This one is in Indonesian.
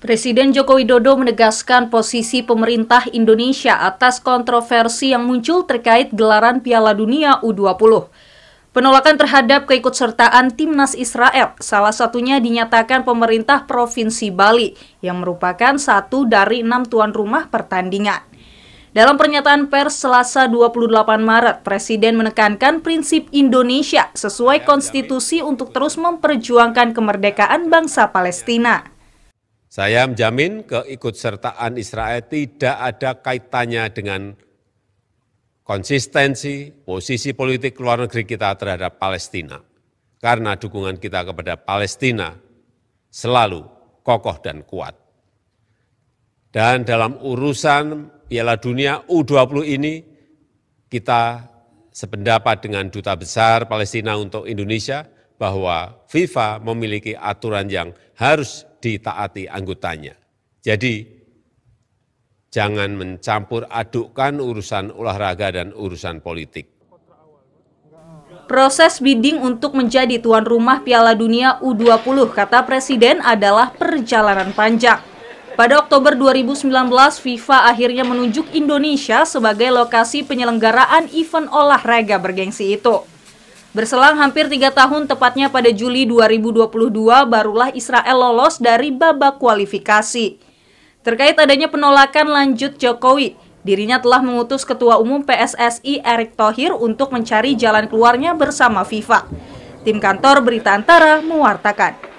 Presiden Joko Widodo menegaskan posisi pemerintah Indonesia atas kontroversi yang muncul terkait gelaran Piala Dunia U20. Penolakan terhadap keikutsertaan timnas Israel salah satunya dinyatakan pemerintah Provinsi Bali yang merupakan satu dari enam tuan rumah pertandingan. Dalam pernyataan pers Selasa 28 Maret, Presiden menekankan prinsip Indonesia sesuai ya, konstitusi untuk terus memperjuangkan kemerdekaan bangsa Palestina. Saya menjamin keikutsertaan Israel tidak ada kaitannya dengan konsistensi posisi politik luar negeri kita terhadap Palestina. Karena dukungan kita kepada Palestina selalu kokoh dan kuat. Dan dalam urusan Piala Dunia U20 ini kita sependapat dengan Duta Besar Palestina untuk Indonesia bahwa FIFA memiliki aturan yang harus ditaati anggotanya. Jadi, jangan mencampur adukkan urusan olahraga dan urusan politik. Proses bidding untuk menjadi tuan rumah Piala Dunia U20, kata Presiden, adalah perjalanan panjang. Pada Oktober 2019, FIFA akhirnya menunjuk Indonesia sebagai lokasi penyelenggaraan event olahraga bergengsi itu. Berselang hampir tiga tahun, tepatnya pada Juli 2022, barulah Israel lolos dari babak kualifikasi. Terkait adanya penolakan lanjut Jokowi, dirinya telah mengutus Ketua Umum PSSI Erick Thohir untuk mencari jalan keluarnya bersama FIFA. Tim kantor Berita Antara mewartakan.